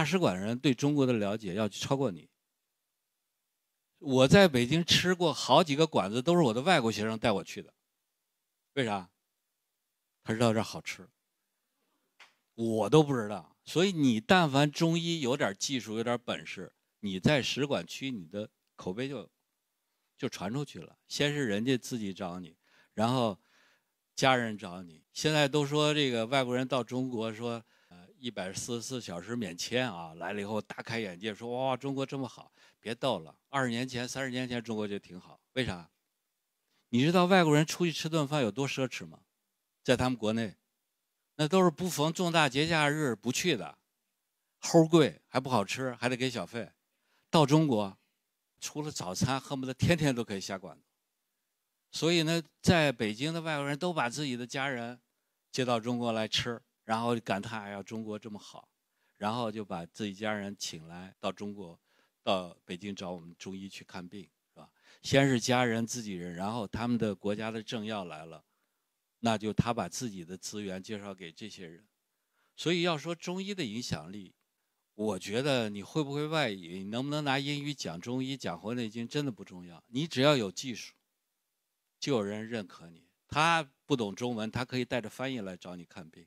大使馆人对中国的了解要超过你。我在北京吃过好几个馆子，都是我的外国学生带我去的。为啥？他知道这好吃。我都不知道。所以你但凡中医有点技术、有点本事，你在使馆区，你的口碑就就传出去了。先是人家自己找你，然后家人找你。现在都说这个外国人到中国说。一百四十四小时免签啊！来了以后大开眼界，说哇中国这么好！别逗了，二十年前、三十年前中国就挺好。为啥？你知道外国人出去吃顿饭有多奢侈吗？在他们国内，那都是不逢重大节假日不去的，齁贵，还不好吃，还得给小费。到中国，除了早餐，恨不得天天都可以下馆子。所以呢，在北京的外国人都把自己的家人接到中国来吃。然后感叹：“哎呀，中国这么好！”然后就把自己家人请来到中国，到北京找我们中医去看病，是吧？先是家人、自己人，然后他们的国家的政要来了，那就他把自己的资源介绍给这些人。所以要说中医的影响力，我觉得你会不会外语，能不能拿英语讲中医、讲《黄帝内经》，真的不重要。你只要有技术，就有人认可你。他不懂中文，他可以带着翻译来找你看病。